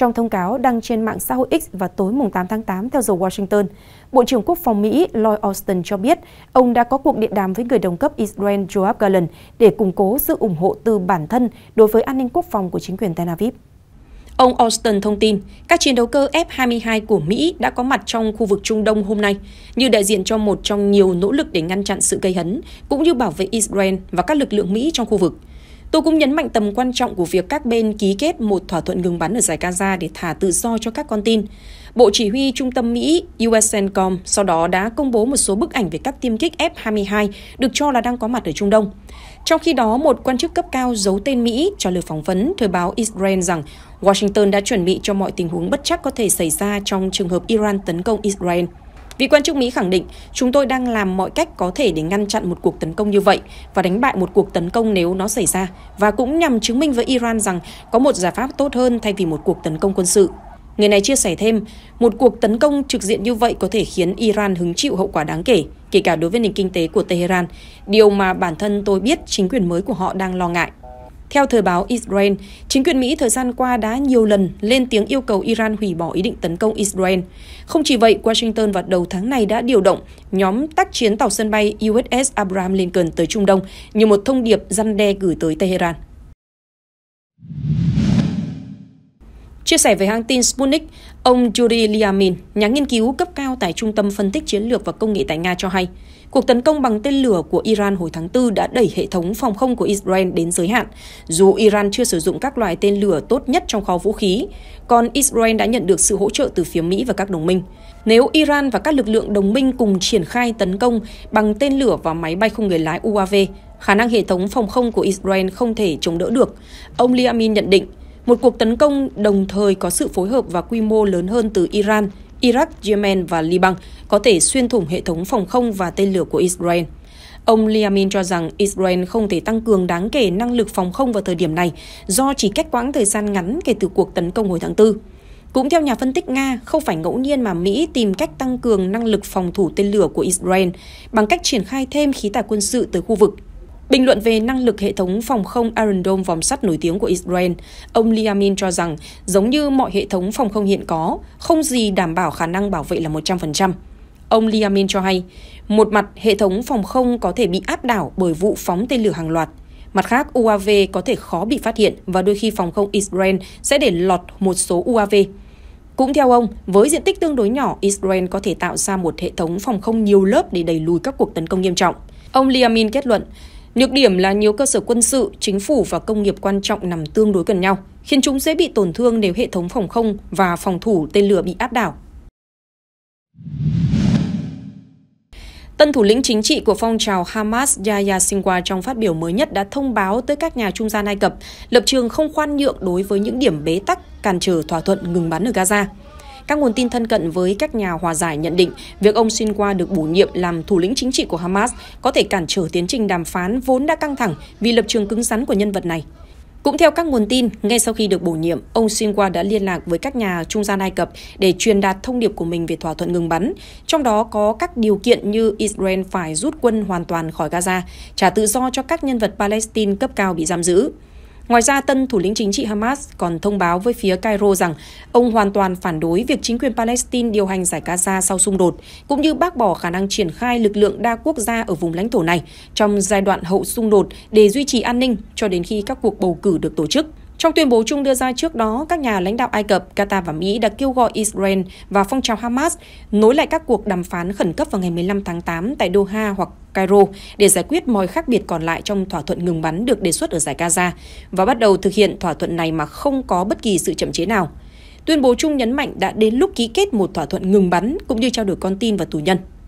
Trong thông cáo đăng trên mạng xã hội X vào tối 8 tháng 8 theo giờ Washington, Bộ trưởng Quốc phòng Mỹ Lloyd Austin cho biết ông đã có cuộc điện đàm với người đồng cấp Israel Joab Gallant để củng cố sự ủng hộ từ bản thân đối với an ninh quốc phòng của chính quyền Tel Aviv. Ông Austin thông tin, các chiến đấu cơ F-22 của Mỹ đã có mặt trong khu vực Trung Đông hôm nay, như đại diện cho một trong nhiều nỗ lực để ngăn chặn sự gây hấn, cũng như bảo vệ Israel và các lực lượng Mỹ trong khu vực. Tôi cũng nhấn mạnh tầm quan trọng của việc các bên ký kết một thỏa thuận ngừng bắn ở giải Gaza để thả tự do cho các con tin. Bộ Chỉ huy Trung tâm Mỹ USCENTCOM sau đó đã công bố một số bức ảnh về các tiêm kích F-22 được cho là đang có mặt ở Trung Đông. Trong khi đó, một quan chức cấp cao giấu tên Mỹ trả lời phỏng vấn thời báo Israel rằng Washington đã chuẩn bị cho mọi tình huống bất chắc có thể xảy ra trong trường hợp Iran tấn công Israel. Vị quan chức Mỹ khẳng định, chúng tôi đang làm mọi cách có thể để ngăn chặn một cuộc tấn công như vậy và đánh bại một cuộc tấn công nếu nó xảy ra và cũng nhằm chứng minh với Iran rằng có một giải pháp tốt hơn thay vì một cuộc tấn công quân sự. Người này chia sẻ thêm, một cuộc tấn công trực diện như vậy có thể khiến Iran hứng chịu hậu quả đáng kể, kể cả đối với nền kinh tế của Tehran, điều mà bản thân tôi biết chính quyền mới của họ đang lo ngại. Theo thời báo Israel, chính quyền Mỹ thời gian qua đã nhiều lần lên tiếng yêu cầu Iran hủy bỏ ý định tấn công Israel. Không chỉ vậy, Washington vào đầu tháng này đã điều động nhóm tác chiến tàu sân bay USS Abraham Lincoln tới Trung Đông như một thông điệp răn đe gửi tới Tehran. Chia sẻ với hãng tin Sputnik, ông Yuri Liamin, nhà nghiên cứu cấp cao tại Trung tâm Phân tích Chiến lược và Công nghệ tại Nga cho hay, cuộc tấn công bằng tên lửa của Iran hồi tháng 4 đã đẩy hệ thống phòng không của Israel đến giới hạn, dù Iran chưa sử dụng các loại tên lửa tốt nhất trong kho vũ khí, còn Israel đã nhận được sự hỗ trợ từ phía Mỹ và các đồng minh. Nếu Iran và các lực lượng đồng minh cùng triển khai tấn công bằng tên lửa và máy bay không người lái UAV, khả năng hệ thống phòng không của Israel không thể chống đỡ được, ông Liamin nhận định một cuộc tấn công đồng thời có sự phối hợp và quy mô lớn hơn từ Iran, Iraq, Yemen và Liban có thể xuyên thủng hệ thống phòng không và tên lửa của Israel. Ông Liamin cho rằng Israel không thể tăng cường đáng kể năng lực phòng không vào thời điểm này do chỉ cách quãng thời gian ngắn kể từ cuộc tấn công hồi tháng 4. Cũng theo nhà phân tích Nga, không phải ngẫu nhiên mà Mỹ tìm cách tăng cường năng lực phòng thủ tên lửa của Israel bằng cách triển khai thêm khí tài quân sự tới khu vực. Bình luận về năng lực hệ thống phòng không Iron Dome vòng sắt nổi tiếng của Israel, ông Liamin cho rằng giống như mọi hệ thống phòng không hiện có, không gì đảm bảo khả năng bảo vệ là 100%. Ông Liamin cho hay, một mặt hệ thống phòng không có thể bị áp đảo bởi vụ phóng tên lửa hàng loạt, Mặt khác, UAV có thể khó bị phát hiện và đôi khi phòng không Israel sẽ để lọt một số UAV. Cũng theo ông, với diện tích tương đối nhỏ, Israel có thể tạo ra một hệ thống phòng không nhiều lớp để đẩy lùi các cuộc tấn công nghiêm trọng. Ông Liamin kết luận, Nhược điểm là nhiều cơ sở quân sự, chính phủ và công nghiệp quan trọng nằm tương đối gần nhau, khiến chúng dễ bị tổn thương nếu hệ thống phòng không và phòng thủ tên lửa bị áp đảo. Tân thủ lĩnh chính trị của phong trào Hamas Yahya Sinwar trong phát biểu mới nhất đã thông báo tới các nhà trung gian Ai Cập lập trường không khoan nhượng đối với những điểm bế tắc cản trở thỏa thuận ngừng bắn ở Gaza. Các nguồn tin thân cận với các nhà hòa giải nhận định việc ông Sinwa được bổ nhiệm làm thủ lĩnh chính trị của Hamas có thể cản trở tiến trình đàm phán vốn đã căng thẳng vì lập trường cứng rắn của nhân vật này. Cũng theo các nguồn tin, ngay sau khi được bổ nhiệm, ông Sinwa đã liên lạc với các nhà trung gian Ai Cập để truyền đạt thông điệp của mình về thỏa thuận ngừng bắn, trong đó có các điều kiện như Israel phải rút quân hoàn toàn khỏi Gaza, trả tự do cho các nhân vật Palestine cấp cao bị giam giữ. Ngoài ra, tân thủ lĩnh chính trị Hamas còn thông báo với phía Cairo rằng ông hoàn toàn phản đối việc chính quyền Palestine điều hành giải Gaza sau xung đột, cũng như bác bỏ khả năng triển khai lực lượng đa quốc gia ở vùng lãnh thổ này trong giai đoạn hậu xung đột để duy trì an ninh cho đến khi các cuộc bầu cử được tổ chức. Trong tuyên bố chung đưa ra trước đó, các nhà lãnh đạo Ai Cập, Qatar và Mỹ đã kêu gọi Israel và phong trào Hamas nối lại các cuộc đàm phán khẩn cấp vào ngày 15 tháng 8 tại Doha hoặc Cairo để giải quyết mọi khác biệt còn lại trong thỏa thuận ngừng bắn được đề xuất ở giải Gaza và bắt đầu thực hiện thỏa thuận này mà không có bất kỳ sự chậm chế nào. Tuyên bố chung nhấn mạnh đã đến lúc ký kết một thỏa thuận ngừng bắn cũng như trao đổi con tin và tù nhân.